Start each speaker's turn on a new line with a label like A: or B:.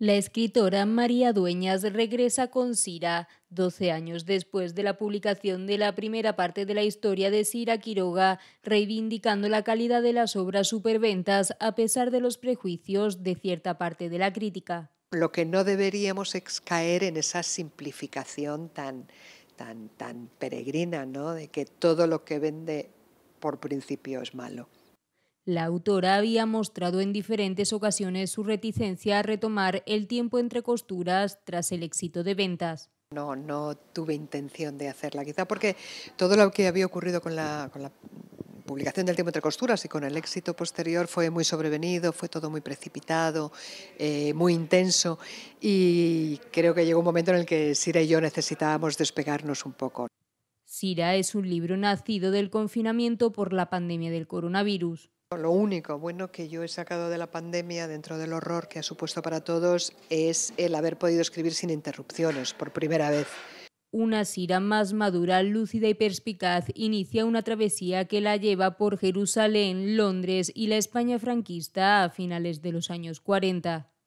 A: La escritora María Dueñas regresa con Sira, 12 años después de la publicación de la primera parte de la historia de Sira Quiroga, reivindicando la calidad de las obras superventas a pesar de los prejuicios de cierta parte de la crítica.
B: Lo que no deberíamos es caer en esa simplificación tan, tan, peregrina, ¿no? de que todo lo que vende por principio es malo.
A: La autora había mostrado en diferentes ocasiones su reticencia a retomar el tiempo entre costuras tras el éxito de ventas.
B: No, no tuve intención de hacerla, quizá porque todo lo que había ocurrido con la, publicación del tiempo entre costuras y con el éxito posterior fue muy sobrevenido, fue todo muy precipitado, eh, muy intenso y creo que llegó un momento en el que Sira y yo necesitábamos despegarnos un poco.
A: Sira es un libro nacido del confinamiento por la pandemia del coronavirus. Lo único bueno que yo he sacado de la pandemia, dentro
B: del horror que ha supuesto para todos, es el haber podido escribir sin interrupciones por primera vez.
A: Una Sira más madura, lúcida y perspicaz inicia una travesía que la lleva por Jerusalén, Londres y la España franquista a finales de los años 40.